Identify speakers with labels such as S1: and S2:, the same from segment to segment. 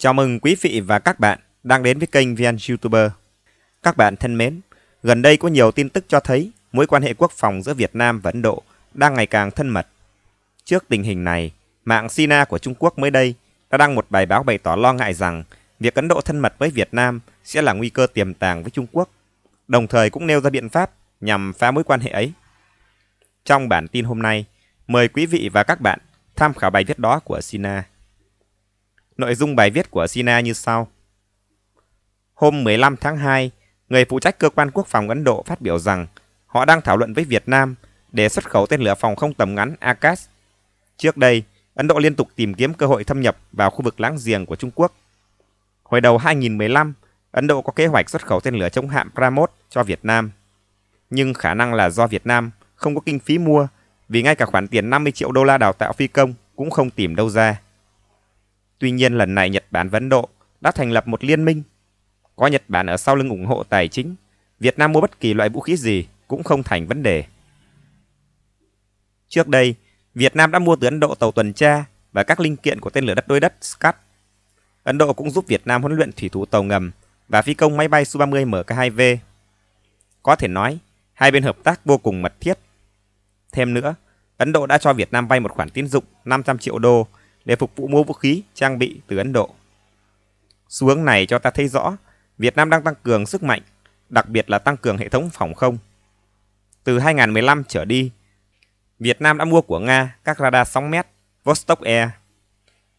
S1: Chào mừng quý vị và các bạn đang đến với kênh VN YouTuber. Các bạn thân mến, gần đây có nhiều tin tức cho thấy mối quan hệ quốc phòng giữa Việt Nam và Ấn Độ đang ngày càng thân mật. Trước tình hình này, mạng Sina của Trung Quốc mới đây đã đăng một bài báo bày tỏ lo ngại rằng việc Ấn Độ thân mật với Việt Nam sẽ là nguy cơ tiềm tàng với Trung Quốc, đồng thời cũng nêu ra biện pháp nhằm phá mối quan hệ ấy. Trong bản tin hôm nay, mời quý vị và các bạn tham khảo bài viết đó của Sina. Nội dung bài viết của Sina như sau. Hôm 15 tháng 2, người phụ trách cơ quan quốc phòng Ấn Độ phát biểu rằng họ đang thảo luận với Việt Nam để xuất khẩu tên lửa phòng không tầm ngắn Akash. Trước đây, Ấn Độ liên tục tìm kiếm cơ hội thâm nhập vào khu vực láng giềng của Trung Quốc. Hồi đầu 2015, Ấn Độ có kế hoạch xuất khẩu tên lửa chống hạm Pramod cho Việt Nam. Nhưng khả năng là do Việt Nam không có kinh phí mua vì ngay cả khoản tiền 50 triệu đô la đào tạo phi công cũng không tìm đâu ra. Tuy nhiên lần này Nhật Bản và Ấn Độ đã thành lập một liên minh. Có Nhật Bản ở sau lưng ủng hộ tài chính, Việt Nam mua bất kỳ loại vũ khí gì cũng không thành vấn đề. Trước đây, Việt Nam đã mua từ Ấn Độ tàu tuần tra và các linh kiện của tên lửa đất đối đất Scud Ấn Độ cũng giúp Việt Nam huấn luyện thủy thủ tàu ngầm và phi công máy bay Su-30 MK2V. Có thể nói, hai bên hợp tác vô cùng mật thiết. Thêm nữa, Ấn Độ đã cho Việt Nam vay một khoản tín dụng 500 triệu đô để phục vụ mua vũ khí, trang bị từ Ấn Độ. Xu hướng này cho ta thấy rõ Việt Nam đang tăng cường sức mạnh, đặc biệt là tăng cường hệ thống phòng không. Từ 2015 trở đi, Việt Nam đã mua của Nga các radar sóng mét Vostok Air.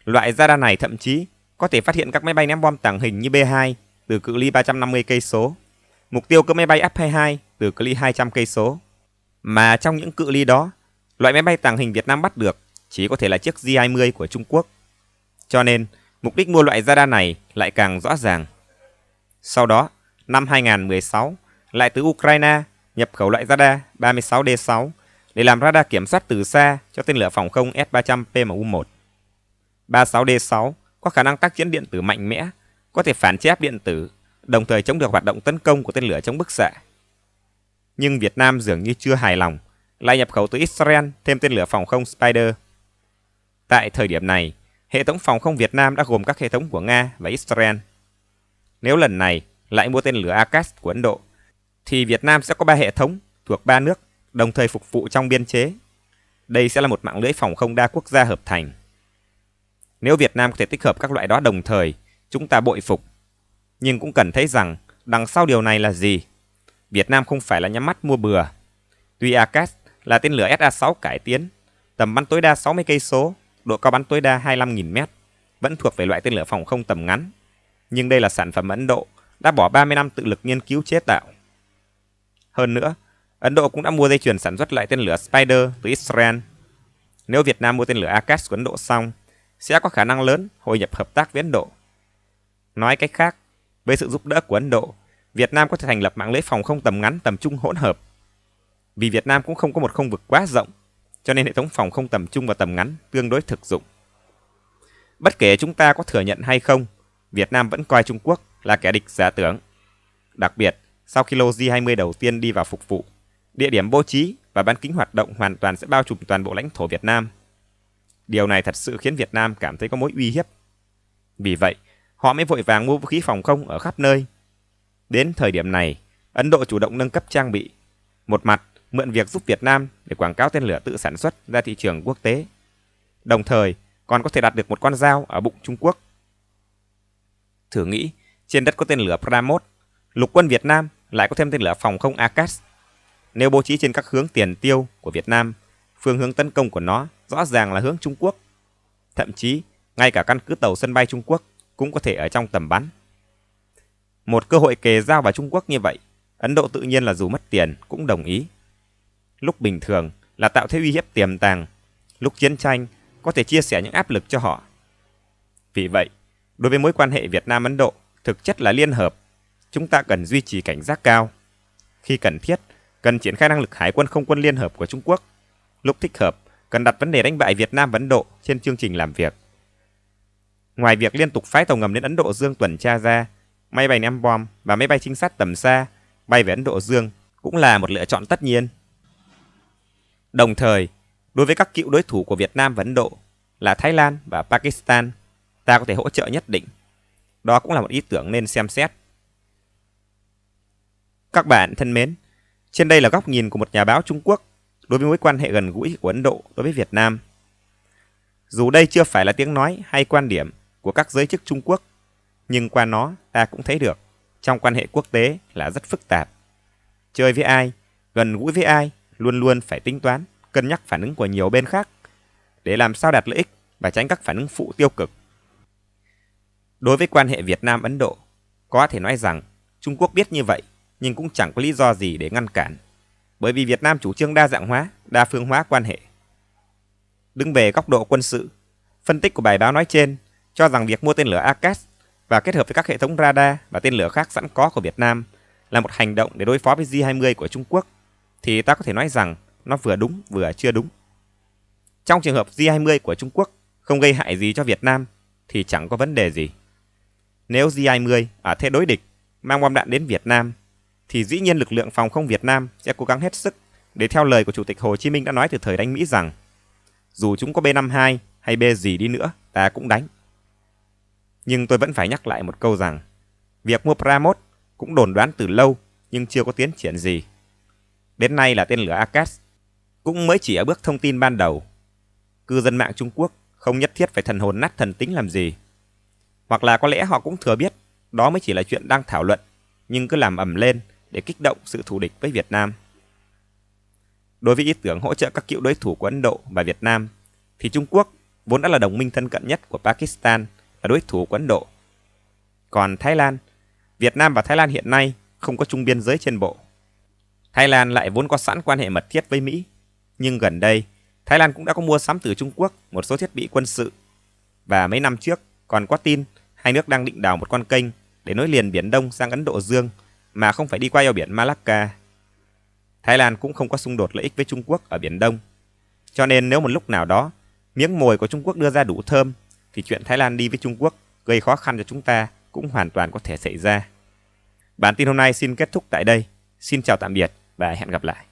S1: Loại radar này thậm chí có thể phát hiện các máy bay ném bom tàng hình như B2 từ cự ly 350 cây số, mục tiêu cỡ máy bay F22 từ cự ly 200 cây số. Mà trong những cự ly đó, loại máy bay tàng hình Việt Nam bắt được chỉ có thể là chiếc J20 của Trung Quốc. Cho nên, mục đích mua loại radar này lại càng rõ ràng. Sau đó, năm 2016, lại từ Ukraine nhập khẩu loại radar 36D6 để làm radar kiểm soát từ xa cho tên lửa phòng không S-300 PMU-1. 36D6 có khả năng tác chiến điện tử mạnh mẽ, có thể phản chế điện tử, đồng thời chống được hoạt động tấn công của tên lửa chống bức xạ. Nhưng Việt Nam dường như chưa hài lòng, lại nhập khẩu từ Israel thêm tên lửa phòng không Spider Tại thời điểm này, hệ thống phòng không Việt Nam đã gồm các hệ thống của Nga và Israel. Nếu lần này lại mua tên lửa Akash của Ấn Độ, thì Việt Nam sẽ có 3 hệ thống thuộc 3 nước, đồng thời phục vụ trong biên chế. Đây sẽ là một mạng lưới phòng không đa quốc gia hợp thành. Nếu Việt Nam có thể tích hợp các loại đó đồng thời, chúng ta bội phục. Nhưng cũng cần thấy rằng đằng sau điều này là gì? Việt Nam không phải là nhắm mắt mua bừa. Tuy Akash là tên lửa SA-6 cải tiến, tầm bắn tối đa 60 cây số độ cao bắn tối đa 25.000m, vẫn thuộc về loại tên lửa phòng không tầm ngắn. Nhưng đây là sản phẩm Ấn Độ đã bỏ 30 năm tự lực nghiên cứu chế tạo. Hơn nữa, Ấn Độ cũng đã mua dây chuyền sản xuất loại tên lửa Spider từ Israel. Nếu Việt Nam mua tên lửa Akash của Ấn Độ xong, sẽ có khả năng lớn hội nhập hợp tác với Ấn Độ. Nói cách khác, với sự giúp đỡ của Ấn Độ, Việt Nam có thể thành lập mạng lưới phòng không tầm ngắn tầm trung hỗn hợp. Vì Việt Nam cũng không có một không vực quá rộng cho nên hệ thống phòng không tầm trung và tầm ngắn tương đối thực dụng. Bất kể chúng ta có thừa nhận hay không, Việt Nam vẫn coi Trung Quốc là kẻ địch giả tưởng. Đặc biệt, sau khi lô J20 đầu tiên đi vào phục vụ, địa điểm bố trí và bán kính hoạt động hoàn toàn sẽ bao trùm toàn bộ lãnh thổ Việt Nam. Điều này thật sự khiến Việt Nam cảm thấy có mối uy hiếp. Vì vậy, họ mới vội vàng mua vũ khí phòng không ở khắp nơi. Đến thời điểm này, Ấn Độ chủ động nâng cấp trang bị. Một mặt mượn việc giúp Việt Nam để quảng cáo tên lửa tự sản xuất ra thị trường quốc tế. Đồng thời, còn có thể đạt được một con dao ở bụng Trung Quốc. Thử nghĩ, trên đất có tên lửa Pramod, lục quân Việt Nam lại có thêm tên lửa phòng không Akash. Nếu bố trí trên các hướng tiền tiêu của Việt Nam, phương hướng tấn công của nó rõ ràng là hướng Trung Quốc. Thậm chí, ngay cả căn cứ tàu sân bay Trung Quốc cũng có thể ở trong tầm bắn. Một cơ hội kề giao vào Trung Quốc như vậy, Ấn Độ tự nhiên là dù mất tiền cũng đồng ý lúc bình thường là tạo thế uy hiếp tiềm tàng, lúc chiến tranh có thể chia sẻ những áp lực cho họ. Vì vậy, đối với mối quan hệ Việt Nam Ấn Độ thực chất là liên hợp, chúng ta cần duy trì cảnh giác cao. Khi cần thiết, cần triển khai năng lực hải quân không quân liên hợp của Trung Quốc. Lúc thích hợp, cần đặt vấn đề đánh bại Việt Nam và Ấn Độ trên chương trình làm việc. Ngoài việc liên tục phái tàu ngầm đến Ấn Độ Dương tuần tra ra, máy bay ném bom và máy bay trinh sát tầm xa bay về Ấn Độ Dương cũng là một lựa chọn tất nhiên. Đồng thời, đối với các cựu đối thủ của Việt Nam và Ấn Độ là Thái Lan và Pakistan, ta có thể hỗ trợ nhất định. Đó cũng là một ý tưởng nên xem xét. Các bạn thân mến, trên đây là góc nhìn của một nhà báo Trung Quốc đối với mối quan hệ gần gũi của Ấn Độ đối với Việt Nam. Dù đây chưa phải là tiếng nói hay quan điểm của các giới chức Trung Quốc, nhưng qua nó ta cũng thấy được trong quan hệ quốc tế là rất phức tạp. Chơi với ai, gần gũi với ai luôn luôn phải tính toán, cân nhắc phản ứng của nhiều bên khác để làm sao đạt lợi ích và tránh các phản ứng phụ tiêu cực. Đối với quan hệ Việt Nam Ấn Độ, có thể nói rằng Trung Quốc biết như vậy nhưng cũng chẳng có lý do gì để ngăn cản, bởi vì Việt Nam chủ trương đa dạng hóa, đa phương hóa quan hệ. Đứng về góc độ quân sự, phân tích của bài báo nói trên cho rằng việc mua tên lửa AKAS e và kết hợp với các hệ thống radar và tên lửa khác sẵn có của Việt Nam là một hành động để đối phó với J-20 của Trung Quốc thì ta có thể nói rằng nó vừa đúng vừa chưa đúng. Trong trường hợp J20 của Trung Quốc không gây hại gì cho Việt Nam thì chẳng có vấn đề gì. Nếu J20 ở thế đối địch mang bom đạn đến Việt Nam thì dĩ nhiên lực lượng phòng không Việt Nam sẽ cố gắng hết sức để theo lời của Chủ tịch Hồ Chí Minh đã nói từ thời đánh Mỹ rằng dù chúng có B-52 hay B gì đi nữa ta cũng đánh. Nhưng tôi vẫn phải nhắc lại một câu rằng việc mua Pramos cũng đồn đoán từ lâu nhưng chưa có tiến triển gì. Đến nay là tên lửa Akash, cũng mới chỉ ở bước thông tin ban đầu. Cư dân mạng Trung Quốc không nhất thiết phải thần hồn nát thần tính làm gì. Hoặc là có lẽ họ cũng thừa biết đó mới chỉ là chuyện đang thảo luận, nhưng cứ làm ầm lên để kích động sự thù địch với Việt Nam. Đối với ý tưởng hỗ trợ các cựu đối thủ của Ấn Độ và Việt Nam, thì Trung Quốc vốn đã là đồng minh thân cận nhất của Pakistan là đối thủ của Ấn Độ. Còn Thái Lan, Việt Nam và Thái Lan hiện nay không có chung biên giới trên bộ. Thái Lan lại vốn có sẵn quan hệ mật thiết với Mỹ, nhưng gần đây, Thái Lan cũng đã có mua sắm từ Trung Quốc một số thiết bị quân sự. Và mấy năm trước, còn có tin hai nước đang định đào một con kênh để nối liền Biển Đông sang Ấn Độ Dương mà không phải đi qua eo biển Malacca. Thái Lan cũng không có xung đột lợi ích với Trung Quốc ở Biển Đông. Cho nên nếu một lúc nào đó, miếng mồi của Trung Quốc đưa ra đủ thơm, thì chuyện Thái Lan đi với Trung Quốc gây khó khăn cho chúng ta cũng hoàn toàn có thể xảy ra. Bản tin hôm nay xin kết thúc tại đây. Xin chào tạm biệt và hẹn gặp lại